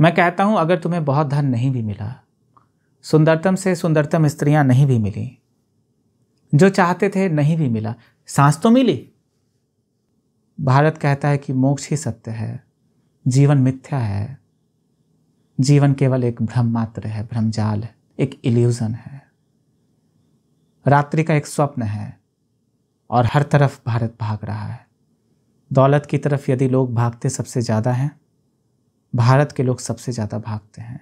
मैं कहता हूं अगर तुम्हें बहुत धन नहीं भी मिला सुंदरतम से सुंदरतम स्त्रियां नहीं भी मिली जो चाहते थे नहीं भी मिला सांस तो मिली भारत कहता है कि मोक्ष ही सत्य है जीवन मिथ्या है जीवन केवल एक भ्रम मात्र है भ्रमजाल है एक इल्यूज़न है रात्रि का एक स्वप्न है और हर तरफ भारत भाग रहा है दौलत की तरफ यदि लोग भागते सबसे ज़्यादा हैं भारत के लोग सबसे ज़्यादा भागते हैं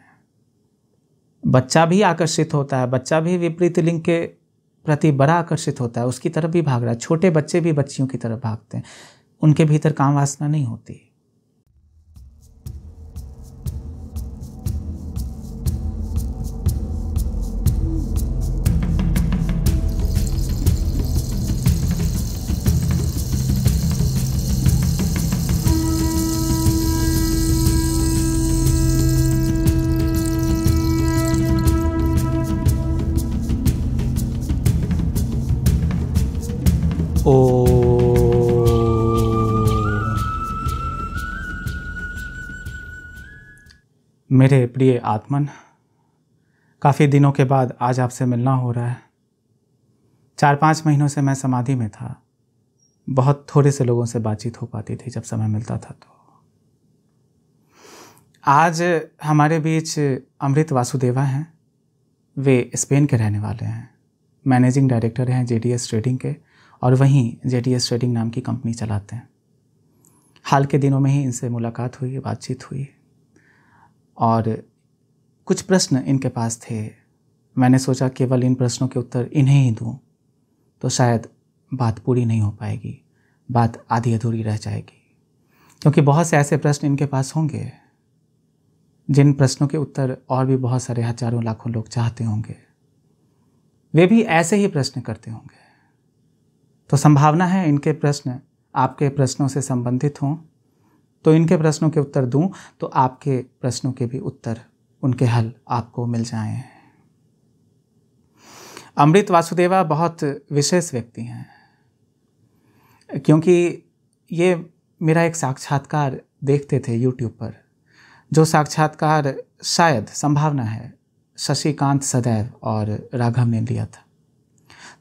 बच्चा भी आकर्षित होता है बच्चा भी विपरीत लिंग के प्रति बड़ा आकर्षित होता है उसकी तरफ भी भाग रहा है छोटे बच्चे भी बच्चियों की तरफ भागते हैं उनके भीतर काम वासना नहीं होती मेरे प्रिय आत्मन काफ़ी दिनों के बाद आज आपसे मिलना हो रहा है चार पाँच महीनों से मैं समाधि में था बहुत थोड़े से लोगों से बातचीत हो पाती थी जब समय मिलता था तो आज हमारे बीच अमृत वासुदेवा हैं वे स्पेन के रहने वाले हैं मैनेजिंग डायरेक्टर हैं जे ट्रेडिंग के और वहीं जे ट्रेडिंग नाम की कंपनी चलाते हैं हाल के दिनों में ही इनसे मुलाकात हुई बातचीत हुई और कुछ प्रश्न इनके पास थे मैंने सोचा केवल इन प्रश्नों के उत्तर इन्हें ही दूँ तो शायद बात पूरी नहीं हो पाएगी बात आधी अधूरी रह जाएगी क्योंकि बहुत से ऐसे प्रश्न इनके पास होंगे जिन प्रश्नों के उत्तर और भी बहुत सारे हजारों लाखों लोग चाहते होंगे वे भी ऐसे ही प्रश्न करते होंगे तो संभावना है इनके प्रश्न आपके प्रश्नों से संबंधित हों तो इनके प्रश्नों के उत्तर दूं तो आपके प्रश्नों के भी उत्तर उनके हल आपको मिल जाएं अमृत वासुदेवा बहुत विशेष व्यक्ति हैं क्योंकि ये मेरा एक साक्षात्कार देखते थे यूट्यूब पर जो साक्षात्कार शायद संभावना है शशिकांत सदैव और राघव ने लिया था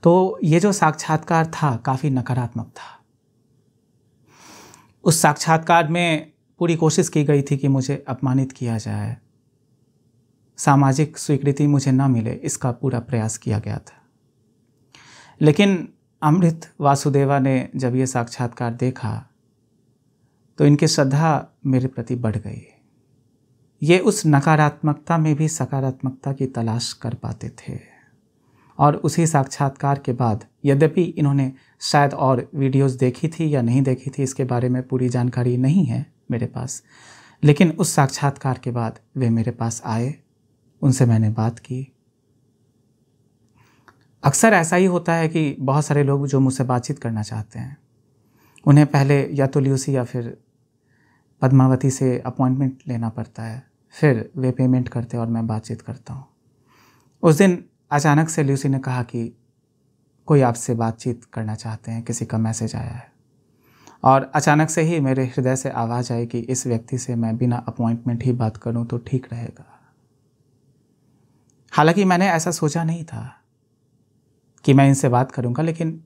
तो ये जो साक्षात्कार था काफ़ी नकारात्मक था उस साक्षात्कार में पूरी कोशिश की गई थी कि मुझे अपमानित किया जाए सामाजिक स्वीकृति मुझे न मिले इसका पूरा प्रयास किया गया था लेकिन अमृत वासुदेवा ने जब ये साक्षात्कार देखा तो इनकी श्रद्धा मेरे प्रति बढ़ गई ये उस नकारात्मकता में भी सकारात्मकता की तलाश कर पाते थे और उसी साक्षात्कार के बाद यद्यपि इन्होंने शायद और वीडियोस देखी थी या नहीं देखी थी इसके बारे में पूरी जानकारी नहीं है मेरे पास लेकिन उस साक्षात्कार के बाद वे मेरे पास आए उनसे मैंने बात की अक्सर ऐसा ही होता है कि बहुत सारे लोग जो मुझसे बातचीत करना चाहते हैं उन्हें पहले या तो ल्यूसी या फिर पद्मावती से अपॉइंटमेंट लेना पड़ता है फिर वे पेमेंट करते और मैं बातचीत करता हूँ उस दिन अचानक से ल्यूसी ने कहा कि कोई आपसे बातचीत करना चाहते हैं किसी का मैसेज आया है और अचानक से ही मेरे हृदय से आवाज़ आई कि इस व्यक्ति से मैं बिना अपॉइंटमेंट ही बात करूं तो ठीक रहेगा हालांकि मैंने ऐसा सोचा नहीं था कि मैं इनसे बात करूंगा लेकिन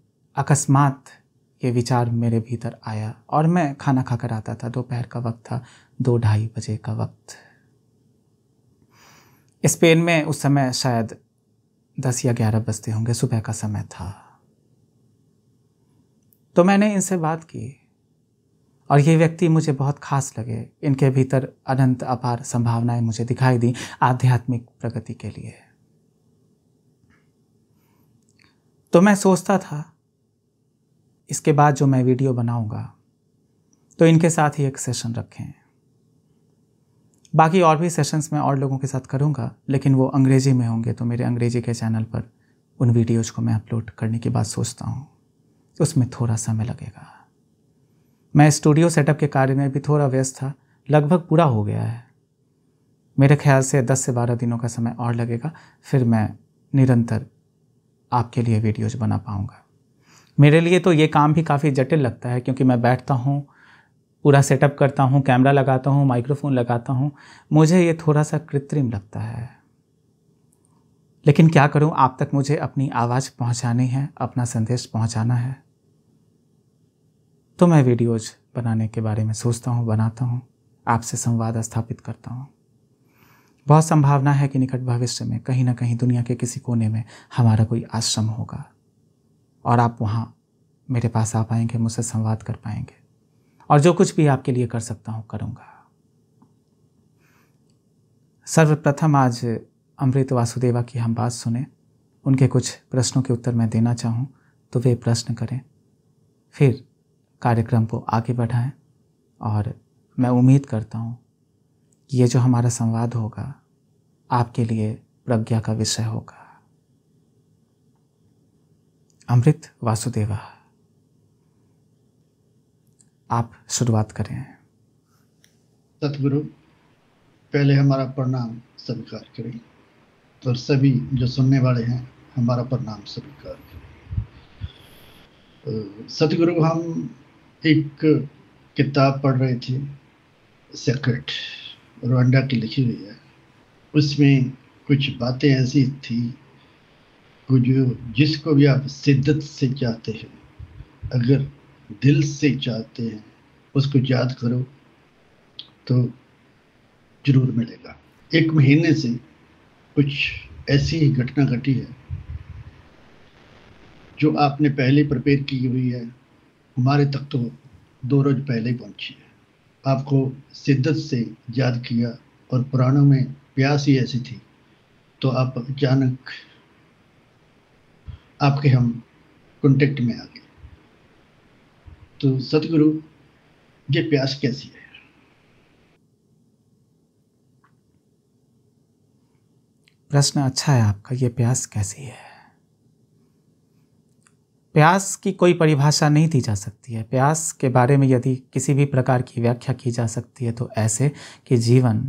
अकस्मात ये विचार मेरे भीतर आया और मैं खाना खाकर आता था दोपहर का वक्त था दो ढाई बजे का वक्त स्पेन में उस समय शायद दस या ग्यारह बजते होंगे सुबह का समय था तो मैंने इनसे बात की और ये व्यक्ति मुझे बहुत खास लगे इनके भीतर अनंत अपार संभावनाएं मुझे दिखाई दी आध्यात्मिक प्रगति के लिए तो मैं सोचता था इसके बाद जो मैं वीडियो बनाऊंगा तो इनके साथ ही एक सेशन रखें बाकी और भी सेशंस मैं और लोगों के साथ करूँगा लेकिन वो अंग्रेज़ी में होंगे तो मेरे अंग्रेज़ी के चैनल पर उन वीडियोज़ को मैं अपलोड करने की बात सोचता हूँ उसमें थोड़ा समय लगेगा मैं स्टूडियो सेटअप के कार्य में भी थोड़ा व्यस्त था लगभग पूरा हो गया है मेरे ख्याल से 10 से 12 दिनों का समय और लगेगा फिर मैं निरंतर आपके लिए वीडियोज बना पाऊँगा मेरे लिए तो ये काम भी काफ़ी जटिल लगता है क्योंकि मैं बैठता हूँ पूरा सेटअप करता हूँ कैमरा लगाता हूँ माइक्रोफोन लगाता हूँ मुझे ये थोड़ा सा कृत्रिम लगता है लेकिन क्या करूँ आप तक मुझे अपनी आवाज़ पहुँचानी है अपना संदेश पहुँचाना है तो मैं वीडियोज बनाने के बारे में सोचता हूँ बनाता हूँ आपसे संवाद स्थापित करता हूँ बहुत संभावना है कि निकट भविष्य में कहीं ना कहीं दुनिया के किसी कोने में हमारा कोई आश्रम होगा और आप वहाँ मेरे पास आ पाएंगे मुझसे संवाद कर पाएंगे और जो कुछ भी आपके लिए कर सकता हूँ करूँगा सर्वप्रथम आज अमृत वासुदेवा की हम बात सुने उनके कुछ प्रश्नों के उत्तर मैं देना चाहूँ तो वे प्रश्न करें फिर कार्यक्रम को आगे बढ़ाएं और मैं उम्मीद करता हूँ ये जो हमारा संवाद होगा आपके लिए प्रज्ञा का विषय होगा अमृत वासुदेवा आप शुरुआत करें सतगुरु पहले हमारा प्रणाम स्वीकार करें और सभी जो सुनने वाले हैं हमारा प्रणाम स्वीकार करें सतगुरु हम एक किताब पढ़ रहे थे सेक्रेट रोंडा की लिखी हुई है उसमें कुछ बातें ऐसी थी जो जिसको भी आप शिद्दत से चाहते हैं अगर दिल से चाहते हैं उसको याद करो तो जरूर मिलेगा एक महीने से कुछ ऐसी ही घटना घटी है जो आपने पहले प्रिपेयर की हुई है हमारे तक तो दो रोज पहले ही पहुंची है आपको शिद्दत से याद किया और पुराणों में प्यास ही ऐसी थी तो आप अचानक आपके हम कॉन्टेक्ट में आ गए तो सतगुरु ये प्यास कैसी है प्रश्न अच्छा है आपका ये प्यास कैसी है प्यास की कोई परिभाषा नहीं दी जा सकती है प्यास के बारे में यदि किसी भी प्रकार की व्याख्या की जा सकती है तो ऐसे कि जीवन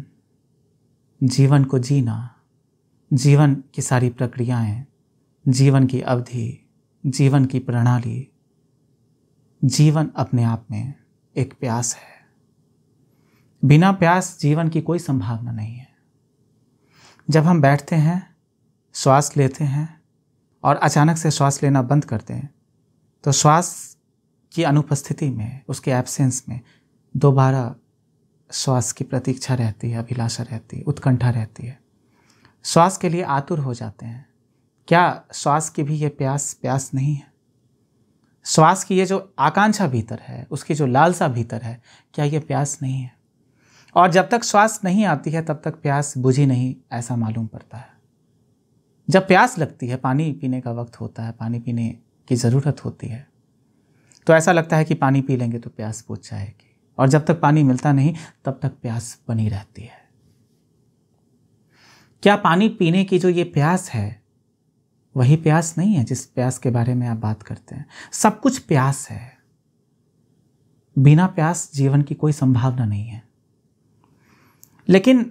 जीवन को जीना जीवन की सारी प्रक्रियाएं, जीवन की अवधि जीवन की प्रणाली जीवन अपने आप में एक प्यास है बिना प्यास जीवन की कोई संभावना नहीं है जब हम बैठते हैं श्वास लेते हैं और अचानक से श्वास लेना बंद करते हैं तो श्वास की अनुपस्थिति में उसके एब्सेंस में दोबारा श्वास की प्रतीक्षा रहती है अभिलाषा रहती है उत्कंठा रहती है श्वास के लिए आतुर हो जाते हैं क्या श्वास की भी ये प्यास प्यास नहीं है श्वास की ये जो आकांक्षा भीतर है उसकी जो लालसा भीतर है क्या ये प्यास नहीं है और जब तक श्वास नहीं आती है तब तक प्यास बुझी नहीं ऐसा मालूम पड़ता है जब प्यास लगती है पानी पीने का वक्त होता है पानी पीने की ज़रूरत होती है तो ऐसा लगता है कि पानी पी लेंगे तो प्यास बुझ जाएगी और जब तक पानी मिलता नहीं तब तक प्यास बनी रहती है क्या पानी पीने की जो ये प्यास है वही प्यास नहीं है जिस प्यास के बारे में आप बात करते हैं सब कुछ प्यास है बिना प्यास जीवन की कोई संभावना नहीं है लेकिन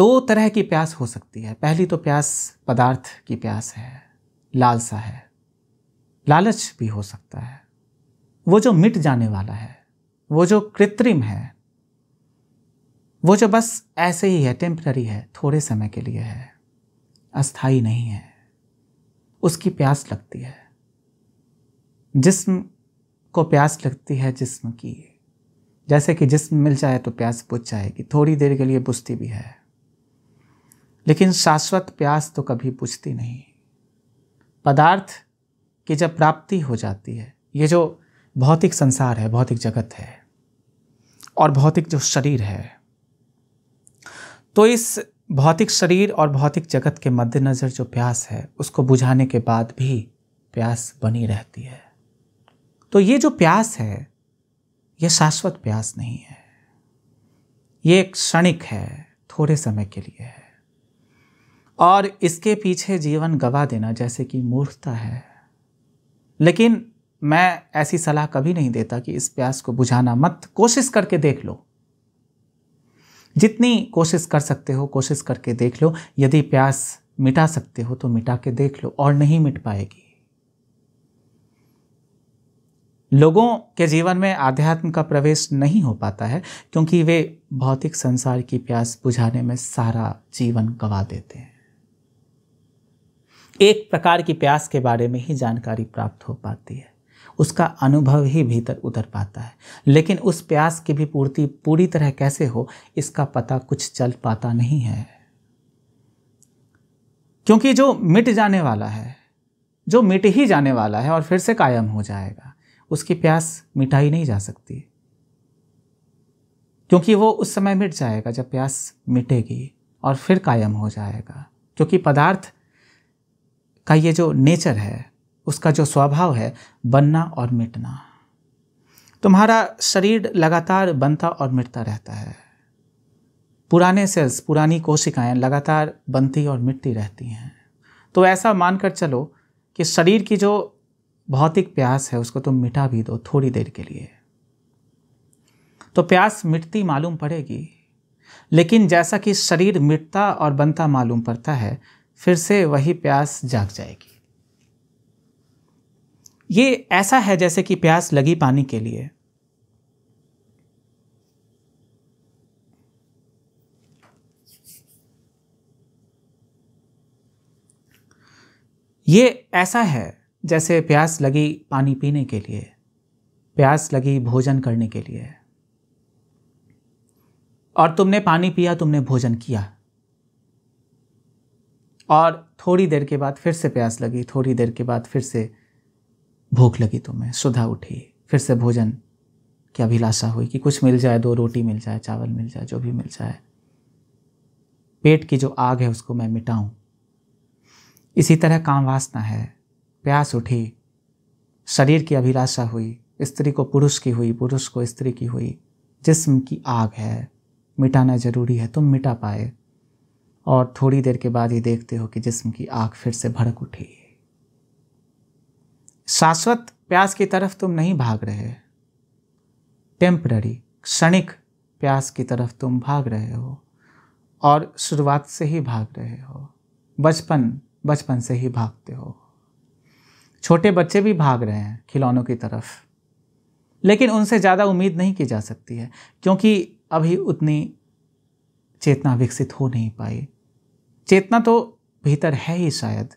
दो तरह की प्यास हो सकती है पहली तो प्यास पदार्थ की प्यास है लालसा है लालच भी हो सकता है वो जो मिट जाने वाला है वो जो कृत्रिम है वो जो बस ऐसे ही है टेम्प्ररी है थोड़े समय के लिए है अस्थाई नहीं है उसकी प्यास लगती है जिस्म को प्यास लगती है जिस्म की जैसे कि जिस्म मिल जाए तो प्यास बुझ जाएगी थोड़ी देर के लिए बुझती भी है लेकिन शाश्वत प्यास तो कभी बुझती नहीं पदार्थ की जब प्राप्ति हो जाती है ये जो भौतिक संसार है भौतिक जगत है और भौतिक जो शरीर है तो इस भौतिक शरीर और भौतिक जगत के मद्देनज़र जो प्यास है उसको बुझाने के बाद भी प्यास बनी रहती है तो ये जो प्यास है ये शाश्वत प्यास नहीं है ये एक क्षणिक है थोड़े समय के लिए है और इसके पीछे जीवन गवा देना जैसे कि मूर्खता है लेकिन मैं ऐसी सलाह कभी नहीं देता कि इस प्यास को बुझाना मत कोशिश करके देख लो जितनी कोशिश कर सकते हो कोशिश करके देख लो यदि प्यास मिटा सकते हो तो मिटा के देख लो और नहीं मिट पाएगी लोगों के जीवन में आध्यात्म का प्रवेश नहीं हो पाता है क्योंकि वे भौतिक संसार की प्यास बुझाने में सारा जीवन गवा देते हैं एक प्रकार की प्यास के बारे में ही जानकारी प्राप्त हो पाती है उसका अनुभव ही भीतर उतर पाता है लेकिन उस प्यास की भी पूर्ति पूरी तरह कैसे हो इसका पता कुछ चल पाता नहीं है क्योंकि जो मिट जाने वाला है जो मिट ही जाने वाला है और फिर से कायम हो जाएगा उसकी प्यास मिटाई नहीं जा सकती क्योंकि वो उस समय मिट जाएगा जब प्यास मिटेगी और फिर कायम हो जाएगा क्योंकि पदार्थ का ये जो नेचर है उसका जो स्वभाव है बनना और मिटना तुम्हारा शरीर लगातार बनता और मिटता रहता है पुराने सेल्स पुरानी कोशिकाएं लगातार बनती और मिटती रहती हैं तो ऐसा मानकर चलो कि शरीर की जो भौतिक प्यास है उसको तुम मिटा भी दो थोड़ी देर के लिए तो प्यास मिटती मालूम पड़ेगी लेकिन जैसा कि शरीर मिटता और बनता मालूम पड़ता है फिर से वही प्यास जाग जाएगी ये ऐसा है जैसे कि प्यास लगी पानी के लिए ये ऐसा है जैसे प्यास लगी पानी पीने के लिए प्यास लगी भोजन करने के लिए और तुमने पानी पिया तुमने भोजन किया और थोड़ी देर के बाद फिर से प्यास लगी थोड़ी देर के बाद फिर से भूख लगी तुम्हें तो सुधा उठी फिर से भोजन की अभिलाषा हुई कि कुछ मिल जाए दो रोटी मिल जाए चावल मिल जाए जो भी मिल जाए पेट की जो आग है उसको मैं मिटाऊं इसी तरह काम वासना है प्यास उठी शरीर की अभिलाषा हुई स्त्री को पुरुष की हुई पुरुष को स्त्री की हुई जिस्म की आग है मिटाना ज़रूरी है तुम मिटा पाए और थोड़ी देर के बाद ये देखते हो कि जिस्म की आग फिर से भड़क उठी है शाश्वत प्यास की तरफ तुम नहीं भाग रहे टेम्पररी क्षणिक प्यास की तरफ तुम भाग रहे हो और शुरुआत से ही भाग रहे हो बचपन बचपन से ही भागते हो छोटे बच्चे भी भाग रहे हैं खिलौनों की तरफ लेकिन उनसे ज़्यादा उम्मीद नहीं की जा सकती है क्योंकि अभी उतनी चेतना विकसित हो नहीं पाई चेतना तो भीतर है ही शायद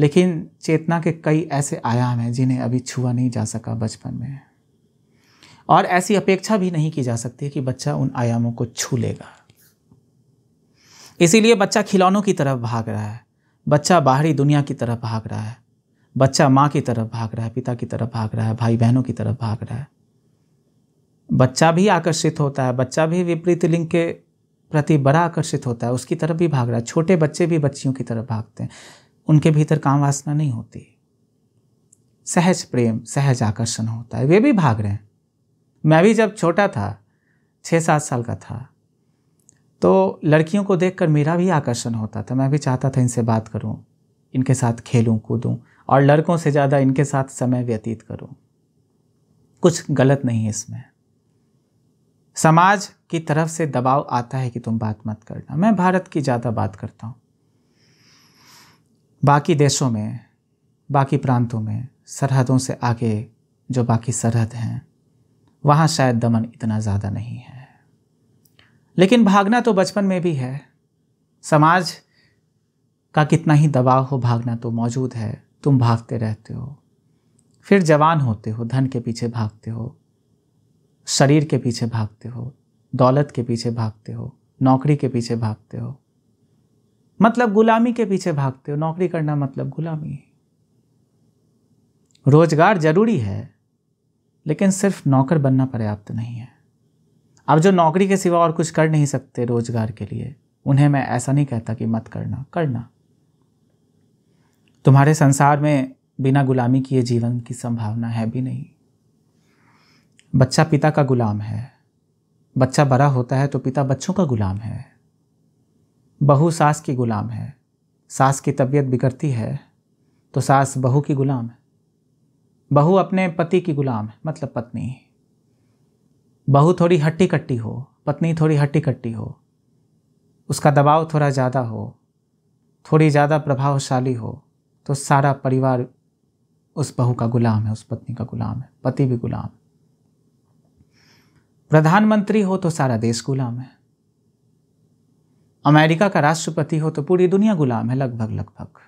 लेकिन चेतना के कई ऐसे आयाम हैं जिन्हें अभी छुआ नहीं जा सका बचपन में और ऐसी अपेक्षा भी नहीं की जा सकती कि बच्चा उन आयामों को छू लेगा इसीलिए बच्चा खिलौनों की तरफ भाग रहा है बच्चा बाहरी दुनिया की तरफ भाग रहा है बच्चा माँ की तरफ भाग रहा है पिता की तरफ भाग रहा है भाई बहनों की तरफ भाग रहा है बच्चा भी आकर्षित होता है बच्चा भी विपरीत लिंग के प्रति बड़ा आकर्षित होता है उसकी तरफ भी भाग रहा है छोटे बच्चे भी बच्चियों की तरफ भागते हैं उनके भीतर काम वासना नहीं होती सहज प्रेम सहज आकर्षण होता है वे भी भाग रहे हैं मैं भी जब छोटा था छः सात साल का था तो लड़कियों को देखकर मेरा भी आकर्षण होता था मैं भी चाहता था इनसे बात करूं, इनके साथ खेलूं कूदूं और लड़कों से ज़्यादा इनके साथ समय व्यतीत करूं। कुछ गलत नहीं है इसमें समाज की तरफ से दबाव आता है कि तुम बात मत करना मैं भारत की ज़्यादा बात करता हूँ बाकी देशों में बाकी प्रांतों में सरहदों से आगे जो बाकी सरहद हैं वहाँ शायद दमन इतना ज़्यादा नहीं है लेकिन भागना तो बचपन में भी है समाज का कितना ही दबाव हो भागना तो मौजूद है तुम भागते रहते हो फिर जवान होते हो धन के पीछे भागते हो शरीर के पीछे भागते हो दौलत के पीछे भागते हो नौकरी के पीछे भागते हो मतलब गुलामी के पीछे भागते हो नौकरी करना मतलब गुलामी रोजगार जरूरी है लेकिन सिर्फ नौकर बनना पर्याप्त नहीं है आप जो नौकरी के सिवा और कुछ कर नहीं सकते रोजगार के लिए उन्हें मैं ऐसा नहीं कहता कि मत करना करना तुम्हारे संसार में बिना गुलामी किए जीवन की संभावना है भी नहीं बच्चा पिता का गुलाम है बच्चा बड़ा होता है तो पिता बच्चों का गुलाम है बहू सास की गुलाम है सास की तबीयत बिगड़ती है तो सास बहू की गुलाम है बहू अपने पति की गुलाम है मतलब पत्नी बहू थोड़ी हट्टी कट्टी हो पत्नी थोड़ी हट्टी कट्टी हो उसका दबाव थोड़ा ज़्यादा हो थोड़ी ज़्यादा प्रभावशाली हो तो सारा परिवार उस बहू का गुलाम है उस पत्नी का गुलाम है पति भी गुलाम प्रधानमंत्री हो तो सारा देश गुलाम है अमेरिका का राष्ट्रपति हो तो पूरी दुनिया गुलाम है लगभग लगभग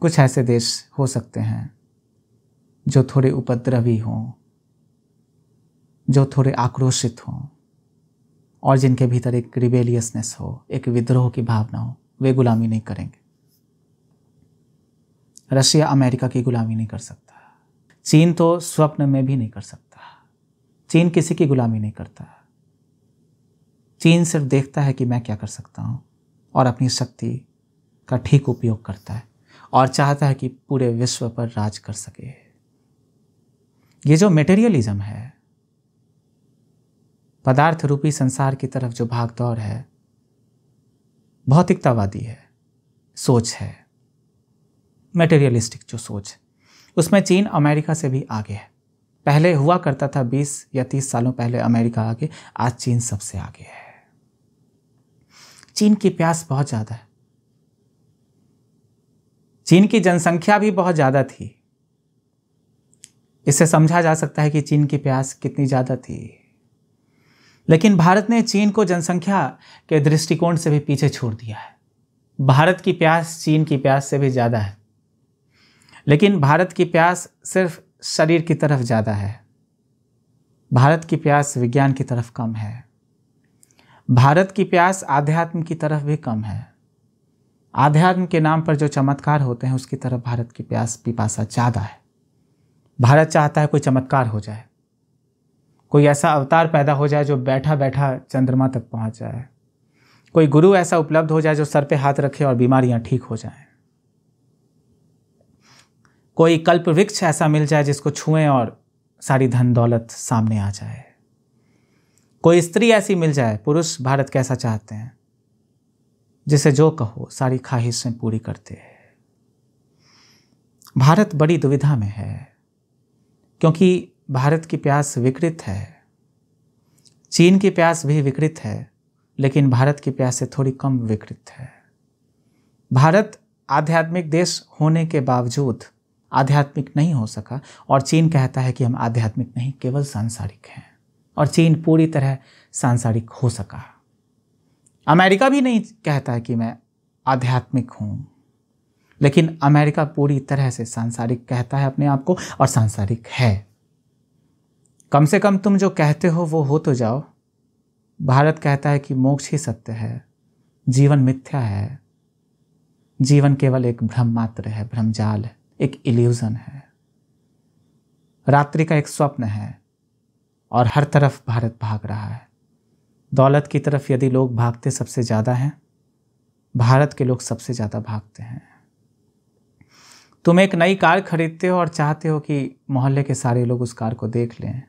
कुछ ऐसे देश हो सकते हैं जो थोड़े उपद्रवी हों जो थोड़े आक्रोशित हों और जिनके भीतर एक रिबेलियसनेस हो एक विद्रोह की भावना हो वे गुलामी नहीं करेंगे रशिया अमेरिका की गुलामी नहीं कर सकता चीन तो स्वप्न में भी नहीं कर सकता चीन किसी की गुलामी नहीं करता चीन सिर्फ देखता है कि मैं क्या कर सकता हूँ और अपनी शक्ति का ठीक उपयोग करता है और चाहता है कि पूरे विश्व पर राज कर सके ये जो मेटेरियलिज्म है पदार्थ रूपी संसार की तरफ जो भागदौड़ है भौतिकतावादी है सोच है मटेरियलिस्टिक जो सोच उसमें चीन अमेरिका से भी आगे है पहले हुआ करता था 20 या 30 सालों पहले अमेरिका आगे आज चीन सबसे आगे है चीन की प्यास बहुत ज़्यादा है चीन की जनसंख्या भी बहुत ज़्यादा थी इससे समझा जा सकता है कि चीन की प्यास कितनी ज़्यादा थी लेकिन भारत ने चीन को जनसंख्या के दृष्टिकोण से भी पीछे छोड़ दिया है भारत की प्यास चीन की प्यास से भी ज़्यादा है लेकिन भारत की प्यास सिर्फ शरीर की तरफ ज़्यादा है भारत की प्यास विज्ञान की तरफ कम है भारत की प्यास आध्यात्म की तरफ भी कम है आध्यात्म के नाम पर जो चमत्कार होते हैं उसकी तरफ भारत की प्यास पिपासा ज़्यादा है भारत चाहता है कोई चमत्कार हो जाए कोई ऐसा अवतार पैदा हो जाए जो बैठा बैठा चंद्रमा तक पहुंच जाए कोई गुरु ऐसा उपलब्ध हो जाए जो सर पे हाथ रखे और बीमारियां ठीक हो जाएं कोई कल्प वृक्ष ऐसा मिल जाए जिसको छुएं और सारी धन दौलत सामने आ जाए कोई स्त्री ऐसी मिल जाए पुरुष भारत कैसा चाहते हैं जिसे जो कहो सारी ख्वाहिशें पूरी करते हैं भारत बड़ी दुविधा में है क्योंकि भारत की प्यास विकृत है चीन की प्यास भी विकृत है लेकिन भारत की प्यास से थोड़ी कम विकृत है भारत आध्यात्मिक देश होने के बावजूद आध्यात्मिक नहीं हो सका और चीन कहता है कि हम आध्यात्मिक नहीं केवल सांसारिक हैं और चीन पूरी तरह सांसारिक हो सका अमेरिका भी नहीं कहता है कि मैं आध्यात्मिक हूं लेकिन अमेरिका पूरी तरह से सांसारिक कहता है अपने आप को और सांसारिक है कम से कम तुम जो कहते हो वो हो तो जाओ भारत कहता है कि मोक्ष ही सत्य है जीवन मिथ्या है जीवन केवल एक भ्रम मात्र है भ्रमजाल है एक इल्यूज़न है रात्रि का एक स्वप्न है और हर तरफ भारत भाग रहा है दौलत की तरफ यदि लोग भागते सबसे ज़्यादा हैं भारत के लोग सबसे ज़्यादा भागते हैं तुम एक नई कार खरीदते हो और चाहते हो कि मोहल्ले के सारे लोग उस कार को देख लें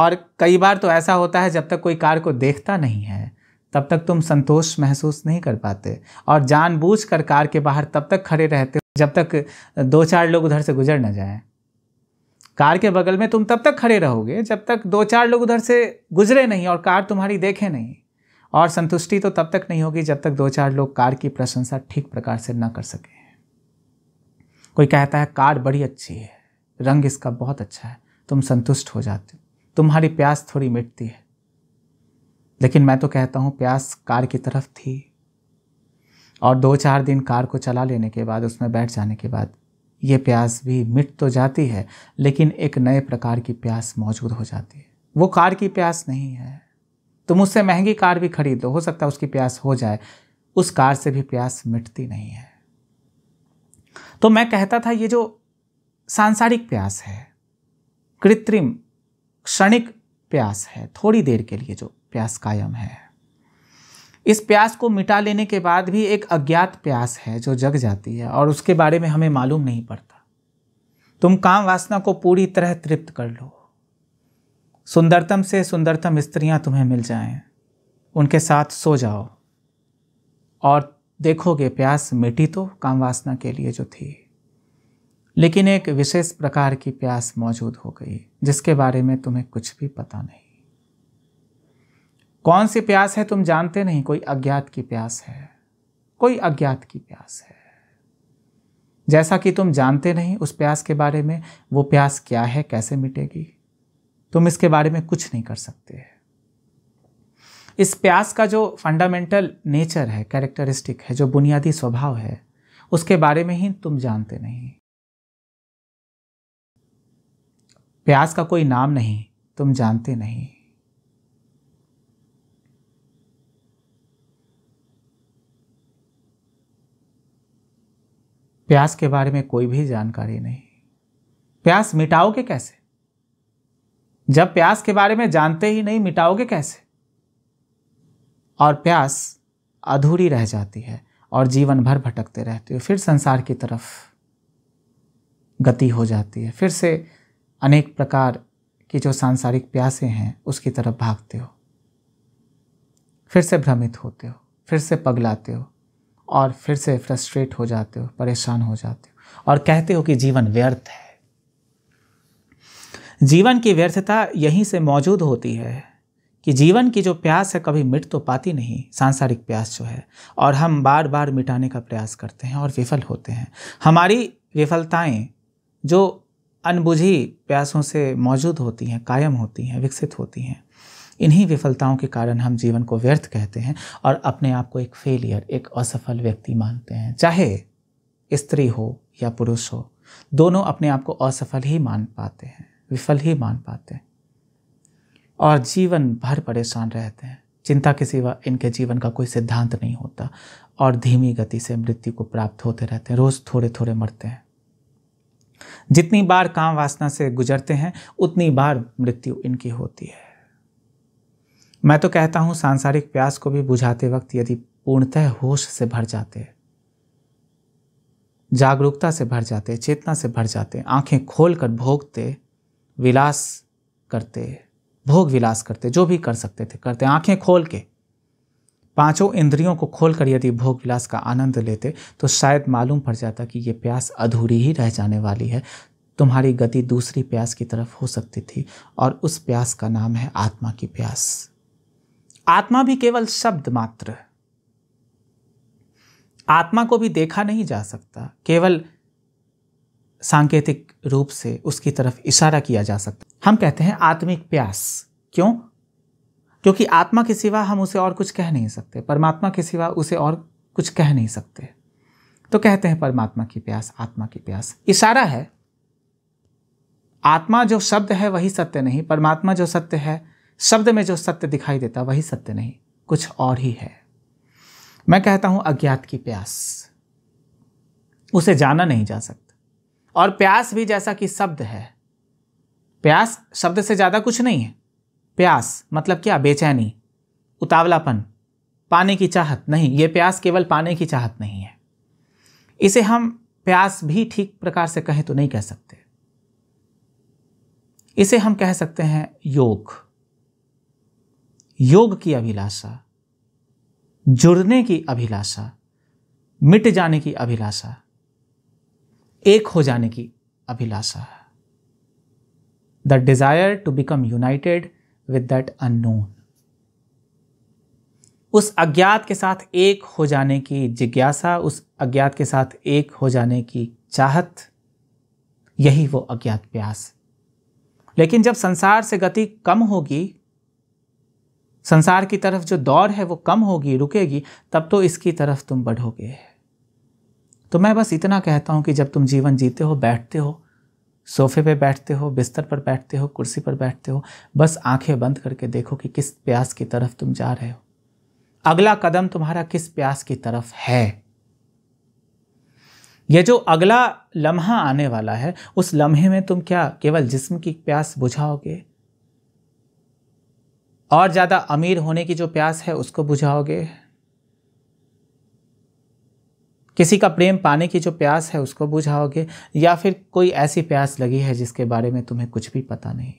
और कई बार तो ऐसा होता है जब तक कोई कार को देखता नहीं है तब तक तुम संतोष महसूस नहीं कर पाते और जानबूझ कर कार के बाहर तब तक खड़े रहते हो जब तक दो चार लोग उधर से गुजर न जाएं कार के बगल में तुम तब तक खड़े रहोगे जब तक दो चार लोग उधर से गुजरे नहीं और कार तुम्हारी देखे नहीं और संतुष्टि तो तब तक नहीं होगी जब तक दो चार लोग कार की प्रशंसा ठीक प्रकार से ना कर सके कोई कहता है कार बड़ी अच्छी है रंग इसका बहुत अच्छा है तुम संतुष्ट हो जाते हो तुम्हारी प्यास थोड़ी मिटती है लेकिन मैं तो कहता हूँ प्यास कार की तरफ थी और दो चार दिन कार को चला लेने के बाद उसमें बैठ जाने के बाद ये प्यास भी मिट तो जाती है लेकिन एक नए प्रकार की प्यास मौजूद हो जाती है वो कार की प्यास नहीं है तुम उससे महंगी कार भी खरीदो हो सकता है उसकी प्यास हो जाए उस कार से भी प्यास मिटती नहीं है तो मैं कहता था ये जो सांसारिक प्यास है कृत्रिम क्षणिक प्यास है थोड़ी देर के लिए जो प्यास कायम है इस प्यास को मिटा लेने के बाद भी एक अज्ञात प्यास है जो जग जाती है और उसके बारे में हमें मालूम नहीं पड़ता तुम काम वासना को पूरी तरह तृप्त कर लो सुंदरतम से सुंदरतम स्त्रियां तुम्हें मिल जाएं उनके साथ सो जाओ और देखोगे प्यास मिटी तो काम वासना के लिए जो थी लेकिन एक विशेष प्रकार की प्यास मौजूद हो गई जिसके बारे में तुम्हें कुछ भी पता नहीं कौन सी प्यास है तुम जानते नहीं कोई अज्ञात की प्यास है कोई अज्ञात की प्यास है जैसा कि तुम जानते नहीं उस प्यास के बारे में वो प्यास क्या है कैसे मिटेगी तुम इसके बारे में कुछ नहीं कर सकते इस प्यास का जो फंडामेंटल नेचर है कैरेक्टरिस्टिक है जो बुनियादी स्वभाव है उसके बारे में ही तुम जानते नहीं प्यास का कोई नाम नहीं तुम जानते नहीं प्यास के बारे में कोई भी जानकारी नहीं प्यास मिटाओगे कैसे जब प्यास के बारे में जानते ही नहीं मिटाओगे कैसे और प्यास अधूरी रह जाती है और जीवन भर भटकते रहते हो फिर संसार की तरफ गति हो जाती है फिर से अनेक प्रकार की जो सांसारिक प्यासे हैं उसकी तरफ भागते हो फिर से भ्रमित होते हो फिर से पगलाते हो और फिर से फ्रस्ट्रेट हो जाते हो परेशान हो जाते हो और कहते हो कि जीवन व्यर्थ है जीवन की व्यर्थता यहीं से मौजूद होती है कि जीवन की जो प्यास है कभी मिट तो पाती नहीं सांसारिक प्यास जो है और हम बार बार मिटाने का प्रयास करते हैं और विफल होते हैं हमारी विफलताएं जो अनबुझी प्यासों से मौजूद होती हैं कायम होती हैं विकसित होती हैं इन्हीं विफलताओं के कारण हम जीवन को व्यर्थ कहते हैं और अपने आप को एक फेलियर एक असफल व्यक्ति मानते हैं चाहे स्त्री हो या पुरुष हो दोनों अपने आप को असफल ही मान पाते हैं विफल ही मान पाते हैं और जीवन भर परेशान रहते हैं चिंता के सिवा इनके जीवन का कोई सिद्धांत नहीं होता और धीमी गति से मृत्यु को प्राप्त होते रहते हैं रोज़ थोड़े थोड़े मरते हैं जितनी बार काम वासना से गुजरते हैं उतनी बार मृत्यु इनकी होती है मैं तो कहता हूँ सांसारिक प्यास को भी बुझाते वक्त यदि पूर्णतः होश से भर जाते जागरूकता से भर जाते चेतना से भर जाते आंखें खोल कर भोगते विलास करते भोग विलास करते जो भी कर सकते थे करते आंखें खोल के पांचों इंद्रियों को खोलकर यदि भोग विलास का आनंद लेते तो शायद मालूम पड़ जाता कि ये प्यास अधूरी ही रह जाने वाली है तुम्हारी गति दूसरी प्यास की तरफ हो सकती थी और उस प्यास का नाम है आत्मा की प्यास आत्मा भी केवल शब्द मात्र है आत्मा को भी देखा नहीं जा सकता केवल सांकेतिक रूप से उसकी तरफ इशारा किया जा सकता हम कहते हैं आत्मिक प्यास क्यों क्योंकि आत्मा के सिवा हम उसे और कुछ कह नहीं सकते परमात्मा के सिवा उसे और कुछ कह नहीं सकते तो कहते हैं परमात्मा की प्यास आत्मा की प्यास इशारा है आत्मा जो शब्द है वही सत्य नहीं परमात्मा जो सत्य है शब्द में जो सत्य दिखाई देता वही सत्य नहीं कुछ और ही है मैं कहता हूं अज्ञात की प्यास उसे जाना नहीं जा सकता और प्यास भी जैसा कि शब्द है प्यास शब्द से ज़्यादा कुछ नहीं है प्यास मतलब क्या बेचैनी उतावलापन पाने की चाहत नहीं ये प्यास केवल पाने की चाहत नहीं है इसे हम प्यास भी ठीक प्रकार से कहें तो नहीं कह सकते इसे हम कह सकते हैं योग योग की अभिलाषा जुड़ने की अभिलाषा मिट जाने की अभिलाषा एक हो जाने की अभिलाषा the desire to become united with that unknown उस अज्ञात के साथ एक हो जाने की जिज्ञासा उस अज्ञात के साथ एक हो जाने की चाहत यही वो अज्ञात प्यास लेकिन जब संसार से गति कम होगी संसार की तरफ जो दौड़ है वो कम होगी रुकेगी तब तो इसकी तरफ तुम बढ़ोगे तो मैं बस इतना कहता हूँ कि जब तुम जीवन जीते हो बैठते हो सोफे पे बैठते हो बिस्तर पर बैठते हो कुर्सी पर बैठते हो बस आंखें बंद करके देखो कि किस प्यास की तरफ तुम जा रहे हो अगला कदम तुम्हारा किस प्यास की तरफ है यह जो अगला लम्हा आने वाला है उस लम्हे में तुम क्या केवल जिस्म की प्यास बुझाओगे और ज़्यादा अमीर होने की जो प्यास है उसको बुझाओगे किसी का प्रेम पाने की जो प्यास है उसको बुझाओगे या फिर कोई ऐसी प्यास लगी है जिसके बारे में तुम्हें कुछ भी पता नहीं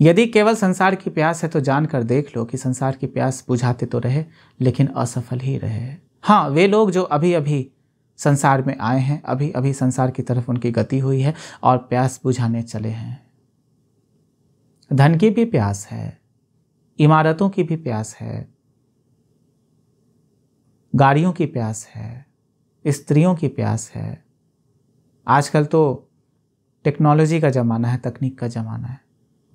यदि केवल संसार की प्यास है तो जानकर देख लो कि संसार की प्यास बुझाते तो रहे लेकिन असफल ही रहे हाँ वे लोग जो अभी अभी संसार में आए हैं अभी अभी संसार की तरफ उनकी गति हुई है और प्यास बुझाने चले हैं धन की भी प्यास है इमारतों की भी प्यास है गाड़ियों की प्यास है स्त्रियों की प्यास है आजकल तो टेक्नोलॉजी का ज़माना है तकनीक का ज़माना है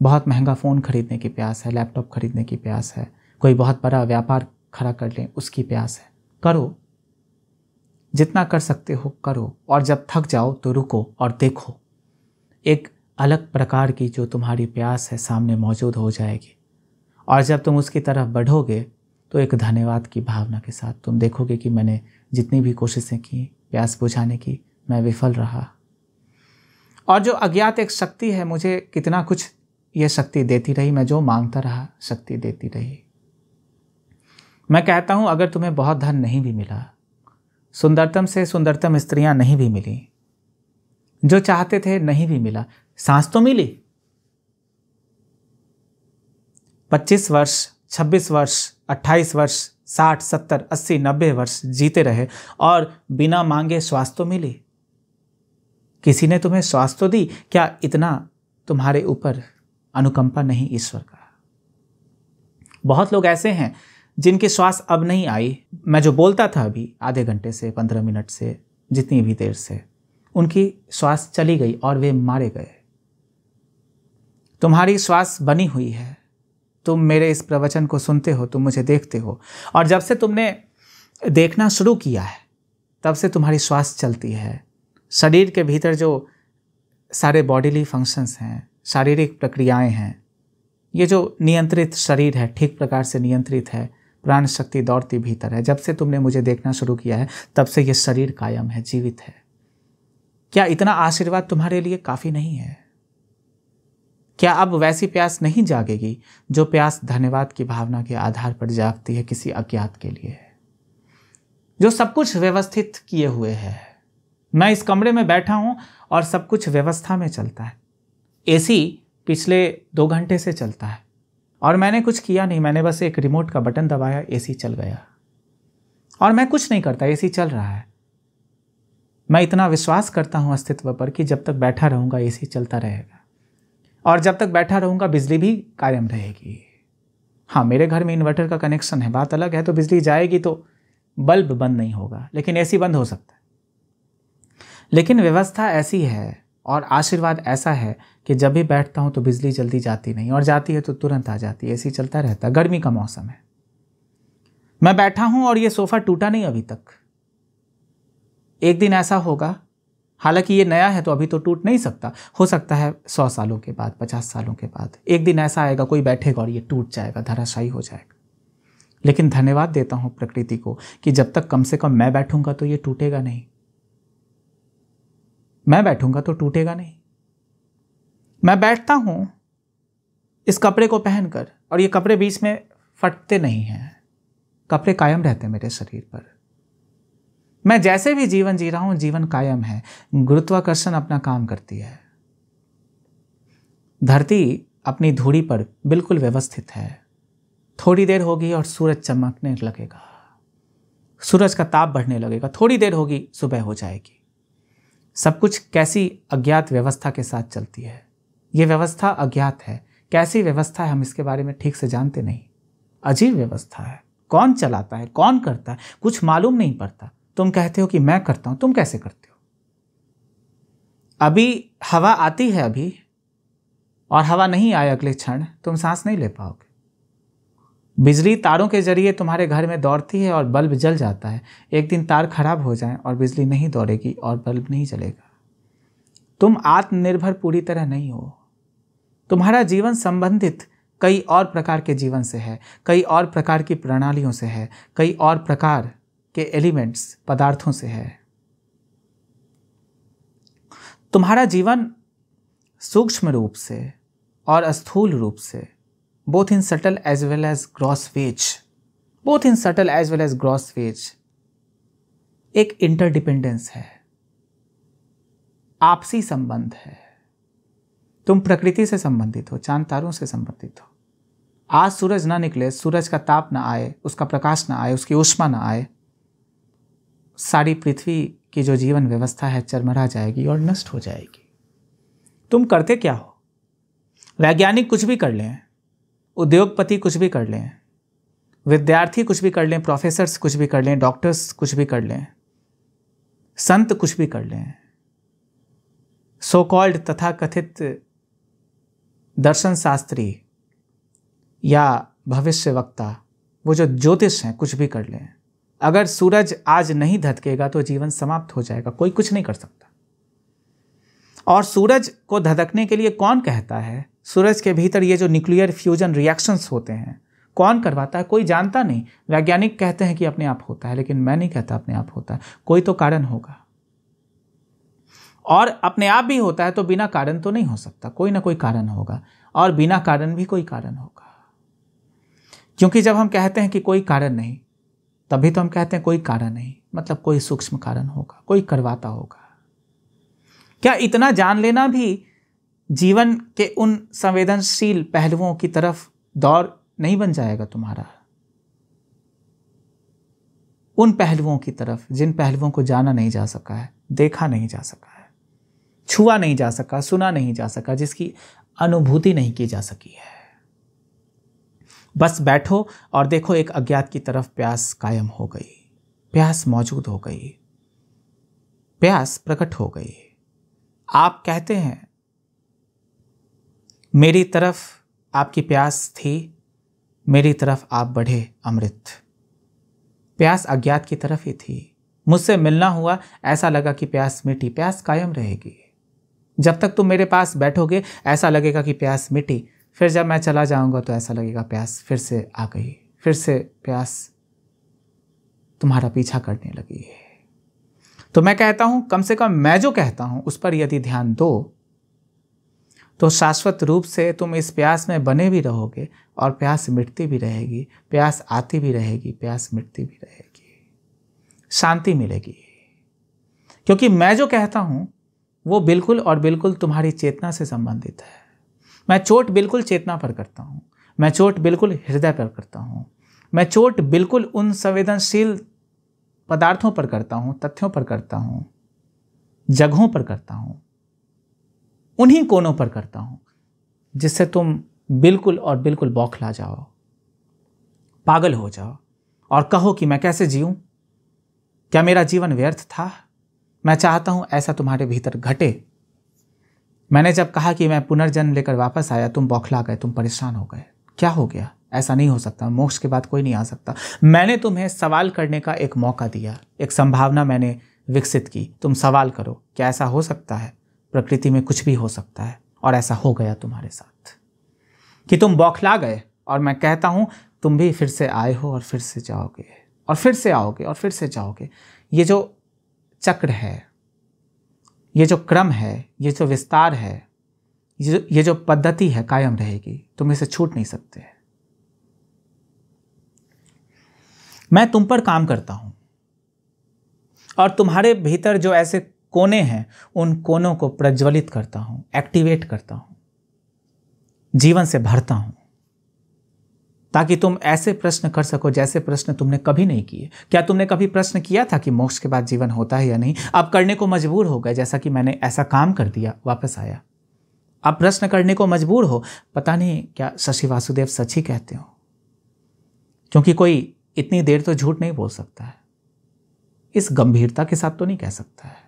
बहुत महंगा फ़ोन ख़रीदने की प्यास है लैपटॉप ख़रीदने की प्यास है कोई बहुत बड़ा व्यापार खड़ा कर लें उसकी प्यास है करो जितना कर सकते हो करो और जब थक जाओ तो रुको और देखो एक अलग प्रकार की जो तुम्हारी प्यास है सामने मौजूद हो जाएगी और जब तुम उसकी तरफ बढ़ोगे तो एक धन्यवाद की भावना के साथ तुम देखोगे कि मैंने जितनी भी कोशिशें की प्यास बुझाने की मैं विफल रहा और जो अज्ञात एक शक्ति है मुझे कितना कुछ ये शक्ति देती रही मैं जो मांगता रहा शक्ति देती रही मैं कहता हूँ अगर तुम्हें बहुत धन नहीं भी मिला सुंदरतम से सुंदरतम स्त्रियाँ नहीं भी मिली जो चाहते थे नहीं भी मिला सांस तो मिली पच्चीस वर्ष छब्बीस वर्ष अट्ठाईस वर्ष साठ सत्तर अस्सी नब्बे वर्ष जीते रहे और बिना मांगे स्वास्थ्य तो मिली किसी ने तुम्हें स्वास्थ्य तो दी क्या इतना तुम्हारे ऊपर अनुकंपा नहीं ईश्वर का बहुत लोग ऐसे हैं जिनकी श्वास अब नहीं आई मैं जो बोलता था अभी आधे घंटे से पंद्रह मिनट से जितनी भी देर से उनकी श्वास चली गई और वे मारे गए तुम्हारी श्वास बनी हुई है तुम मेरे इस प्रवचन को सुनते हो तुम मुझे देखते हो और जब से तुमने देखना शुरू किया है तब से तुम्हारी श्वास चलती है शरीर के भीतर जो सारे बॉडीली फंक्शंस हैं शारीरिक प्रक्रियाएं हैं ये जो नियंत्रित शरीर है ठीक प्रकार से नियंत्रित है प्राण शक्ति दौड़ती भीतर है जब से तुमने मुझे देखना शुरू किया है तब से ये शरीर कायम है जीवित है क्या इतना आशीर्वाद तुम्हारे लिए काफ़ी नहीं है क्या अब वैसी प्यास नहीं जागेगी जो प्यास धन्यवाद की भावना के आधार पर जागती है किसी अज्ञात के लिए जो सब कुछ व्यवस्थित किए हुए है मैं इस कमरे में बैठा हूं और सब कुछ व्यवस्था में चलता है एसी पिछले दो घंटे से चलता है और मैंने कुछ किया नहीं मैंने बस एक रिमोट का बटन दबाया एसी चल गया और मैं कुछ नहीं करता एसी चल रहा है मैं इतना विश्वास करता हूं अस्तित्व पर कि जब तक बैठा रहूंगा एसी चलता रहेगा और जब तक बैठा रहूंगा बिजली भी कायम रहेगी हाँ मेरे घर में इन्वर्टर का कनेक्शन है बात अलग है तो बिजली जाएगी तो बल्ब बंद नहीं होगा लेकिन एसी बंद हो सकता है लेकिन व्यवस्था ऐसी है और आशीर्वाद ऐसा है कि जब भी बैठता हूँ तो बिजली जल्दी जाती नहीं और जाती है तो तुरंत आ जाती है एसी चलता रहता है गर्मी का मौसम है मैं बैठा हूँ और ये सोफ़ा टूटा नहीं अभी तक एक दिन ऐसा होगा हालांकि ये नया है तो अभी तो टूट नहीं सकता हो सकता है सौ सालों के बाद पचास सालों के बाद एक दिन ऐसा आएगा कोई बैठेगा और ये टूट जाएगा धराशायी हो जाएगा लेकिन धन्यवाद देता हूँ प्रकृति को कि जब तक कम से कम मैं बैठूंगा तो ये टूटेगा नहीं मैं बैठूंगा तो टूटेगा नहीं मैं बैठता हूँ इस कपड़े को पहनकर और ये कपड़े बीच में फटते नहीं हैं कपड़े कायम रहते हैं मेरे शरीर पर मैं जैसे भी जीवन जी रहा हूं जीवन कायम है गुरुत्वाकर्षण अपना काम करती है धरती अपनी धूड़ी पर बिल्कुल व्यवस्थित है थोड़ी देर होगी और सूरज चमकने लगेगा सूरज का ताप बढ़ने लगेगा थोड़ी देर होगी सुबह हो जाएगी सब कुछ कैसी अज्ञात व्यवस्था के साथ चलती है यह व्यवस्था अज्ञात है कैसी व्यवस्था है हम इसके बारे में ठीक से जानते नहीं अजीब व्यवस्था है कौन चलाता है कौन करता है कुछ मालूम नहीं पड़ता तुम कहते हो कि मैं करता हूं तुम कैसे करते हो अभी हवा आती है अभी और हवा नहीं आए अगले क्षण तुम सांस नहीं ले पाओगे बिजली तारों के जरिए तुम्हारे घर में दौड़ती है और बल्ब जल जाता है एक दिन तार खराब हो जाए और बिजली नहीं दौड़ेगी और बल्ब नहीं जलेगा तुम आत्मनिर्भर पूरी तरह नहीं हो तुम्हारा जीवन संबंधित कई और प्रकार के जीवन से है कई और प्रकार की प्रणालियों से है कई और प्रकार के एलिमेंट्स पदार्थों से है तुम्हारा जीवन सूक्ष्म रूप से और स्थूल रूप से both in subtle as well as gross ways both in subtle as well as gross ways एक इंटरडिपेंडेंस है आपसी संबंध है तुम प्रकृति से संबंधित हो चांद तारों से संबंधित हो आज सूरज ना निकले सूरज का ताप ना आए उसका प्रकाश ना आए उसकी ऊष्मा ना आए सारी पृथ्वी की जो जीवन व्यवस्था है चरमरा जाएगी और नष्ट हो जाएगी तुम करते क्या हो वैज्ञानिक कुछ भी कर लें उद्योगपति कुछ भी कर लें विद्यार्थी कुछ भी कर लें प्रोफेसर्स कुछ भी कर लें डॉक्टर्स कुछ भी कर लें संत कुछ भी कर लें सो कॉल्ड तथा कथित दर्शन शास्त्री या भविष्य वक्ता वो जो ज्योतिष हैं कुछ भी कर लें अगर सूरज आज नहीं धधकेगा तो जीवन समाप्त हो जाएगा कोई कुछ नहीं कर सकता और सूरज को धधकने के लिए कौन कहता है सूरज के भीतर ये जो न्यूक्लियर फ्यूजन रिएक्शंस होते हैं कौन करवाता है कोई जानता नहीं वैज्ञानिक कहते हैं कि अपने आप होता है लेकिन मैं नहीं कहता अपने आप होता है कोई तो कारण होगा और अपने आप भी होता है तो बिना कारण तो नहीं हो सकता कोई ना कोई कारण होगा और बिना कारण भी कोई कारण होगा क्योंकि जब हम कहते हैं कि कोई कारण नहीं तभी तो हम कहते हैं कोई कारण नहीं मतलब कोई सूक्ष्म कारण होगा कोई करवाता होगा क्या इतना जान लेना भी जीवन के उन संवेदनशील पहलुओं की तरफ दौर नहीं बन जाएगा तुम्हारा उन पहलुओं की तरफ जिन पहलुओं को जाना नहीं जा सका है देखा नहीं जा सका है छुआ नहीं जा सका सुना नहीं जा सका जिसकी अनुभूति नहीं की जा सकी है बस बैठो और देखो एक अज्ञात की तरफ प्यास कायम हो गई प्यास मौजूद हो गई प्यास प्रकट हो गई आप कहते हैं मेरी तरफ आपकी प्यास थी मेरी तरफ आप बढ़े अमृत प्यास अज्ञात की तरफ ही थी मुझसे मिलना हुआ ऐसा लगा कि प्यास मिटी प्यास कायम रहेगी जब तक तुम मेरे पास बैठोगे ऐसा लगेगा कि प्यास मिटी फिर जब मैं चला जाऊंगा तो ऐसा लगेगा प्यास फिर से आ गई फिर से प्यास तुम्हारा पीछा करने लगी है तो मैं कहता हूं कम से कम मैं जो कहता हूं उस पर यदि ध्यान दो तो शाश्वत रूप से तुम इस प्यास में बने भी रहोगे और प्यास मिटती भी रहेगी प्यास आती भी रहेगी प्यास मिटती भी रहेगी शांति मिलेगी क्योंकि मैं जो कहता हूँ वो बिल्कुल और बिल्कुल तुम्हारी चेतना से संबंधित है मैं चोट बिल्कुल चेतना पर करता हूँ मैं चोट बिल्कुल हृदय पर करता हूँ मैं चोट बिल्कुल उन संवेदनशील पदार्थों पर करता हूँ तथ्यों पर करता हूँ जगहों पर करता हूँ उन्हीं कोनों पर करता हूँ जिससे तुम बिल्कुल और बिल्कुल बौखला जाओ पागल हो जाओ और कहो कि मैं कैसे जीऊँ क्या मेरा जीवन व्यर्थ था मैं चाहता हूँ ऐसा तुम्हारे भीतर घटे मैंने जब कहा कि मैं पुनर्जन्म लेकर वापस आया तुम बौखला गए तुम परेशान हो गए क्या हो गया ऐसा नहीं हो सकता मोक्ष के बाद कोई नहीं आ सकता मैंने तुम्हें सवाल करने का एक मौका दिया एक संभावना मैंने विकसित की तुम सवाल करो क्या ऐसा हो सकता है प्रकृति में कुछ भी हो सकता है और ऐसा हो गया तुम्हारे साथ कि तुम बौखला गए और मैं कहता हूँ तुम भी फिर से आए हो और फिर से जाओगे और फिर से आओगे और फिर से जाओगे ये जो चक्र है ये जो क्रम है ये जो विस्तार है ये जो ये जो पद्धति है कायम रहेगी तुम इसे छूट नहीं सकते मैं तुम पर काम करता हूं और तुम्हारे भीतर जो ऐसे कोने हैं उन कोनों को प्रज्वलित करता हूं एक्टिवेट करता हूं जीवन से भरता हूं ताकि तुम ऐसे प्रश्न कर सको जैसे प्रश्न तुमने कभी नहीं किए क्या तुमने कभी प्रश्न किया था कि मोक्ष के बाद जीवन होता है या नहीं आप करने को मजबूर हो गए जैसा कि मैंने ऐसा काम कर दिया वापस आया आप प्रश्न करने को मजबूर हो पता नहीं क्या शशि वासुदेव सच ही कहते हो क्योंकि कोई इतनी देर तो झूठ नहीं बोल सकता है इस गंभीरता के साथ तो नहीं कह सकता है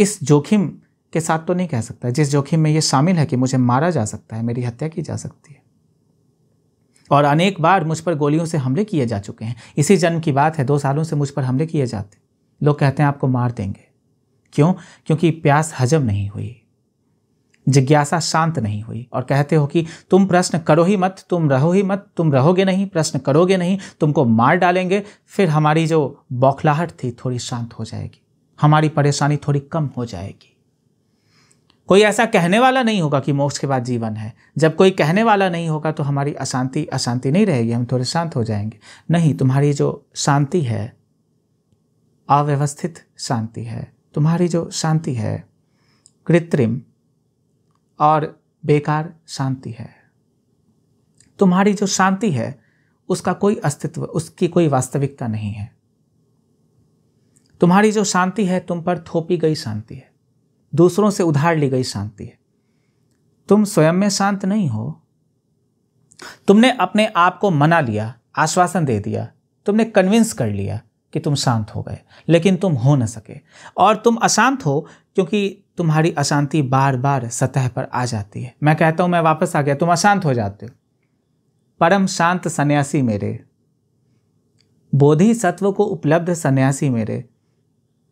इस जोखिम के साथ तो नहीं कह सकता जिस जोखिम में यह शामिल है कि मुझे मारा जा सकता है मेरी हत्या की जा सकती है और अनेक बार मुझ पर गोलियों से हमले किए जा चुके हैं इसी जन्म की बात है दो सालों से मुझ पर हमले किए जाते लोग कहते हैं आपको मार देंगे क्यों क्योंकि प्यास हजम नहीं हुई जिज्ञासा शांत नहीं हुई और कहते हो कि तुम प्रश्न करो ही मत तुम रहो ही मत तुम रहोगे नहीं प्रश्न करोगे नहीं तुमको मार डालेंगे फिर हमारी जो बौखलाहट थी थोड़ी शांत हो जाएगी हमारी परेशानी थोड़ी कम हो जाएगी कोई ऐसा कहने वाला नहीं होगा कि मोक्ष के बाद जीवन है जब कोई कहने वाला नहीं होगा तो हमारी अशांति अशांति नहीं रहेगी हम थोड़े शांत हो जाएंगे नहीं तुम्हारी जो शांति है अव्यवस्थित शांति है तुम्हारी जो शांति है कृत्रिम और बेकार शांति है तुम्हारी जो शांति है उसका कोई अस्तित्व उसकी कोई वास्तविकता नहीं है तुम्हारी जो शांति है तुम पर थोपी गई शांति है दूसरों से उधार ली गई शांति है तुम स्वयं में शांत नहीं हो तुमने अपने आप को मना लिया आश्वासन दे दिया तुमने कन्विंस कर लिया कि तुम शांत हो गए लेकिन तुम हो न सके और तुम अशांत हो क्योंकि तुम्हारी अशांति बार बार सतह पर आ जाती है मैं कहता हूं मैं वापस आ गया तुम अशांत हो जाते हो परम शांत सन्यासी मेरे बोधि सत्व को उपलब्ध सन्यासी मेरे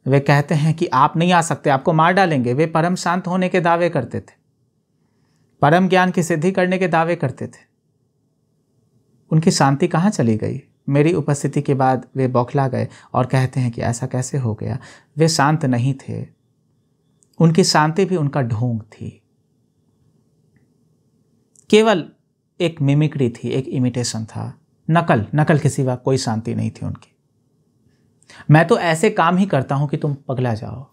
वे कहते हैं कि आप नहीं आ सकते आपको मार डालेंगे वे परम शांत होने के दावे करते थे परम ज्ञान की सिद्धि करने के दावे करते थे उनकी शांति कहाँ चली गई मेरी उपस्थिति के बाद वे बौखला गए और कहते हैं कि ऐसा कैसे हो गया वे शांत नहीं थे उनकी शांति भी उनका ढोंग थी केवल एक मिमिक्री थी एक इमिटेशन था नकल नकल के सिवा कोई शांति नहीं थी उनकी मैं तो ऐसे काम ही करता हूं कि तुम पगला जाओ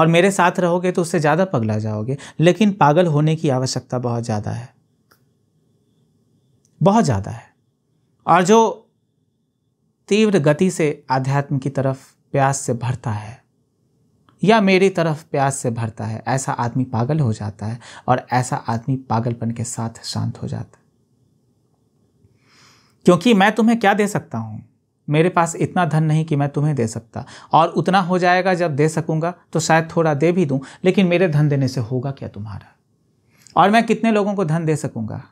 और मेरे साथ रहोगे तो उससे ज़्यादा पगला जाओगे लेकिन पागल होने की आवश्यकता बहुत ज़्यादा है बहुत ज़्यादा है और जो तीव्र गति से आध्यात्म की तरफ प्यास से भरता है या मेरी तरफ प्यास से भरता है ऐसा आदमी पागल हो जाता है और ऐसा आदमी पागलपन के साथ शांत हो जाता है क्योंकि मैं तुम्हें क्या दे सकता हूं मेरे पास इतना धन नहीं कि मैं तुम्हें दे सकता और उतना हो जाएगा जब दे सकूंगा तो शायद थोड़ा दे भी दूं लेकिन मेरे धन देने से होगा क्या तुम्हारा और मैं कितने लोगों को धन दे सकूंगा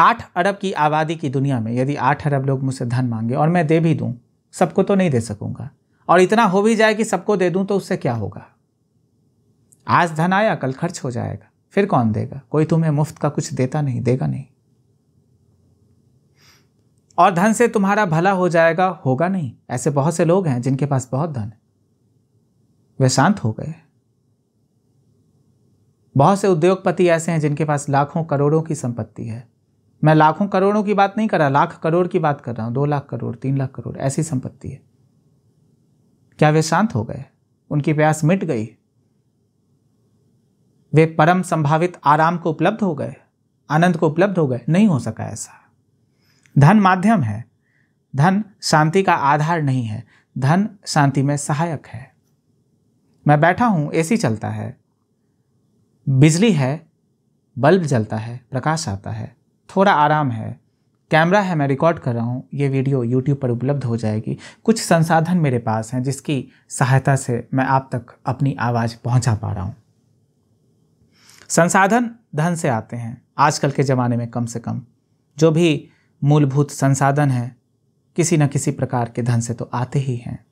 आठ अरब की आबादी की दुनिया में यदि आठ अरब लोग मुझसे धन मांगे और मैं दे भी दूं सबको तो नहीं दे सकूंगा और इतना हो भी जाए कि सबको दे दूं तो उससे क्या होगा आज धन आया कल खर्च हो जाएगा फिर कौन देगा कोई तुम्हें मुफ्त का कुछ देता नहीं देगा नहीं और धन से तुम्हारा भला हो जाएगा होगा नहीं ऐसे बहुत से लोग हैं जिनके पास बहुत धन है वे शांत हो गए बहुत से उद्योगपति ऐसे हैं जिनके पास लाखों करोड़ों की संपत्ति है मैं लाखों करोड़ों की बात नहीं कर रहा लाख करोड़ की बात कर रहा हूं दो लाख करोड़ तीन लाख करोड़ ऐसी संपत्ति है क्या वे शांत हो गए उनकी प्यास मिट गई वे परम संभावित आराम को उपलब्ध हो गए आनंद को उपलब्ध हो गए नहीं हो सका ऐसा धन माध्यम है धन शांति का आधार नहीं है धन शांति में सहायक है मैं बैठा हूँ एसी चलता है बिजली है बल्ब जलता है प्रकाश आता है थोड़ा आराम है कैमरा है मैं रिकॉर्ड कर रहा हूँ ये वीडियो यूट्यूब पर उपलब्ध हो जाएगी कुछ संसाधन मेरे पास हैं जिसकी सहायता से मैं आप तक अपनी आवाज़ पहुँचा पा रहा हूँ संसाधन धन से आते हैं आजकल के ज़माने में कम से कम जो भी मूलभूत संसाधन हैं किसी न किसी प्रकार के धन से तो आते ही हैं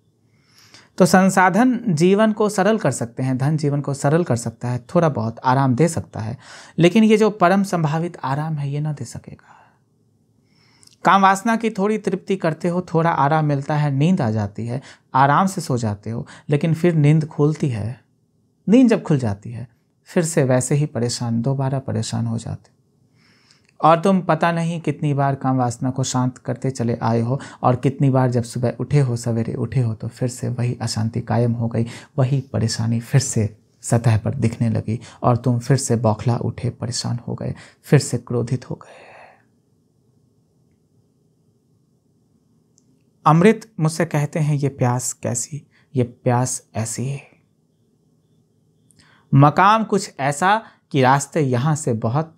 तो संसाधन जीवन को सरल कर सकते हैं धन जीवन को सरल कर सकता है थोड़ा बहुत आराम दे सकता है लेकिन ये जो परम संभावित आराम है ये ना दे सकेगा काम वासना की थोड़ी तृप्ति करते हो थोड़ा आराम मिलता है नींद आ जाती है आराम से सो जाते हो लेकिन फिर नींद खुलती है नींद जब खुल जाती है फिर से वैसे ही परेशान दोबारा परेशान हो जाते और तुम पता नहीं कितनी बार काम वासना को शांत करते चले आए हो और कितनी बार जब सुबह उठे हो सवेरे उठे हो तो फिर से वही अशांति कायम हो गई वही परेशानी फिर से सतह पर दिखने लगी और तुम फिर से बौखला उठे परेशान हो गए फिर से क्रोधित हो गए अमृत मुझसे कहते हैं ये प्यास कैसी ये प्यास ऐसी है मकाम कुछ ऐसा कि रास्ते यहाँ से बहुत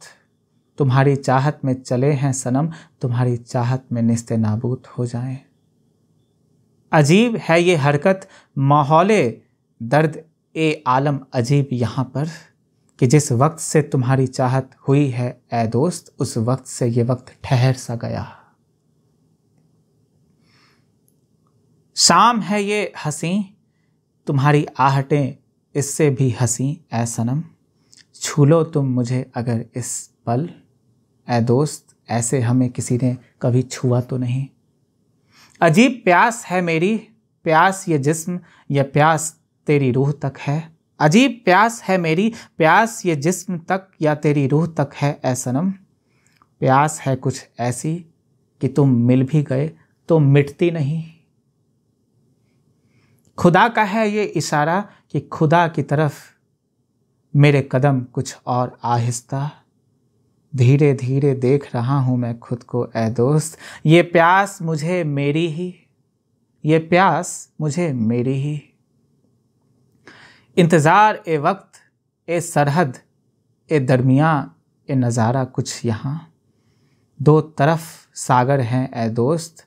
तुम्हारी चाहत में चले हैं सनम तुम्हारी चाहत में निस्ते नाबूद हो जाए अजीब है ये हरकत माहौल दर्द ए आलम अजीब यहाँ पर कि जिस वक्त से तुम्हारी चाहत हुई है ए दोस्त उस वक्त से ये वक्त ठहर सा गया शाम है ये हसी तुम्हारी आहटें इससे भी हसी ए सनम छू लो तुम मुझे अगर इस पल ए दोस्त ऐसे हमें किसी ने कभी छुआ तो नहीं अजीब प्यास है मेरी प्यास ये जिस्म यह प्यास तेरी रूह तक है अजीब प्यास है मेरी प्यास ये जिस्म तक या तेरी रूह तक है ए सनम प्यास है कुछ ऐसी कि तुम मिल भी गए तो मिटती नहीं खुदा का है ये इशारा कि खुदा की तरफ मेरे कदम कुछ और आहिस्ता धीरे धीरे देख रहा हूँ मैं खुद को ए दोस्त ये प्यास मुझे मेरी ही ये प्यास मुझे मेरी ही इंतज़ार ए वक्त ए सरहद ए दरमिया ए नज़ारा कुछ यहाँ दो तरफ सागर हैं ए दोस्त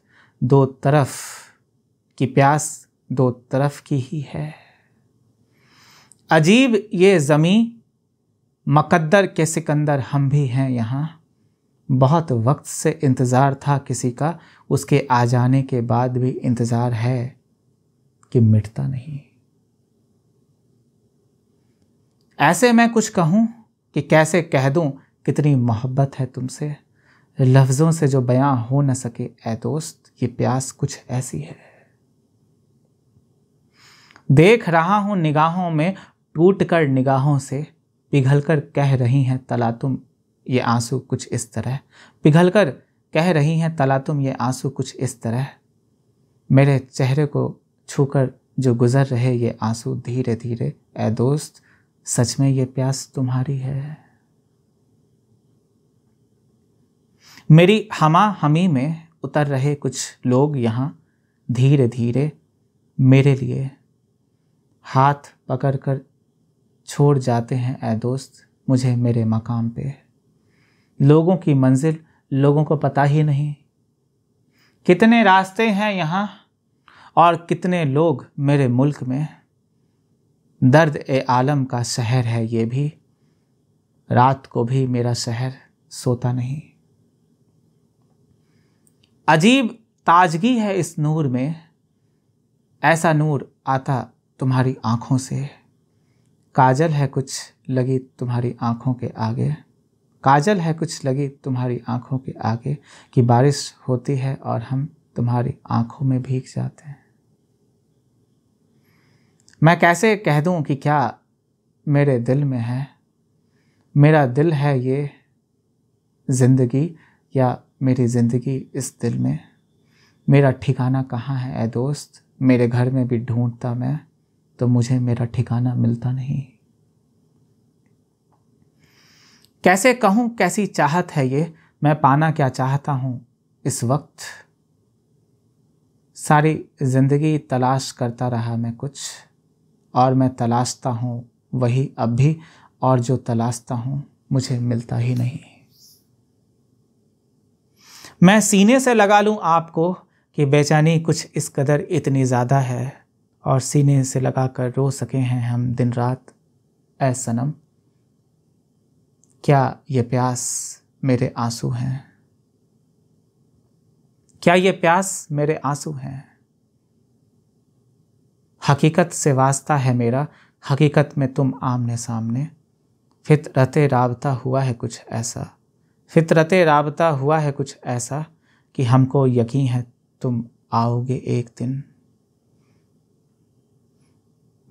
दो तरफ की प्यास दो तरफ की ही है अजीब ये ज़मीं मकद्दर के सिकंदर हम भी हैं यहाँ बहुत वक्त से इंतज़ार था किसी का उसके आ जाने के बाद भी इंतज़ार है कि मिटता नहीं ऐसे मैं कुछ कहूँ कि कैसे कह दूँ कितनी मोहब्बत है तुमसे लफ्ज़ों से जो बयां हो न सके ऐ दोस्त ये प्यास कुछ ऐसी है देख रहा हूँ निगाहों में टूट कर निगाहों से पिघल कर कह रही हैं तला तुम ये आंसू कुछ इस तरह पिघल कर कह रही हैं तला तुम ये आंसू कुछ इस तरह मेरे चेहरे को छूकर जो गुज़र रहे ये आंसू धीरे धीरे ए दोस्त सच में ये प्यास तुम्हारी है मेरी हमा हमी में उतर रहे कुछ लोग यहाँ धीरे धीरे मेरे लिए हाथ पकड़कर छोड़ जाते हैं ए दोस्त मुझे मेरे मकाम पे लोगों की मंजिल लोगों को पता ही नहीं कितने रास्ते हैं यहाँ और कितने लोग मेरे मुल्क में दर्द ए आलम का शहर है ये भी रात को भी मेरा शहर सोता नहीं अजीब ताजगी है इस नूर में ऐसा नूर आता तुम्हारी आंखों से काजल है कुछ लगी तुम्हारी आँखों के आगे काजल है कुछ लगी तुम्हारी आँखों के आगे कि बारिश होती है और हम तुम्हारी आँखों में भीग जाते हैं मैं कैसे कह दूं कि क्या मेरे दिल में है मेरा दिल है ये ज़िंदगी या मेरी ज़िंदगी इस दिल में मेरा ठिकाना कहाँ है ए दोस्त मेरे घर में भी ढूंढता मैं तो मुझे मेरा ठिकाना मिलता नहीं कैसे कहूं कैसी चाहत है ये मैं पाना क्या चाहता हूं इस वक्त सारी ज़िंदगी तलाश करता रहा मैं कुछ और मैं तलाशता हूं वही अब भी और जो तलाशता हूं मुझे मिलता ही नहीं मैं सीने से लगा लूं आपको कि बेचैनी कुछ इस कदर इतनी ज़्यादा है और सीने से लगाकर रो सके हैं हम दिन रात ऐ सनम क्या ये प्यास मेरे आंसू हैं क्या ये प्यास मेरे आंसू हैं हकीकत से वास्ता है मेरा हकीकत में तुम आमने सामने फितरत राबता हुआ है कुछ ऐसा फितरत राबता हुआ है कुछ ऐसा कि हमको यकीन है तुम आओगे एक दिन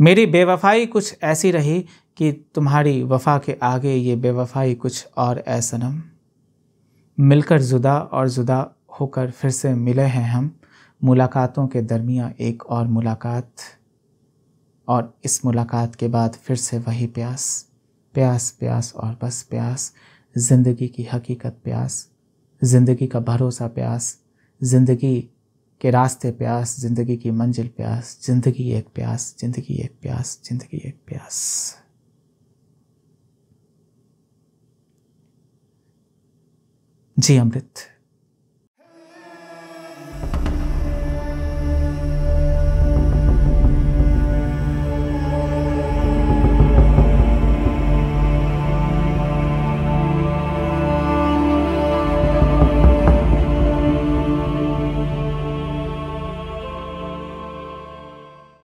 मेरी बेवफाई कुछ ऐसी रही कि तुम्हारी वफा के आगे ये बेवफाई कुछ और ऐ सनम मिलकर जुदा और जुदा होकर फिर से मिले हैं हम मुलाकातों के दरमिया एक और मुलाकात और इस मुलाकात के बाद फिर से वही प्यास प्यास प्यास और बस प्यास ज़िंदगी की हकीकत प्यास ज़िंदगी का भरोसा प्यास ज़िंदगी के रास्ते प्यास जिंदगी की मंजिल प्यास जिंदगी एक प्यास जिंदगी एक प्यास जिंदगी एक प्यास जी अमृत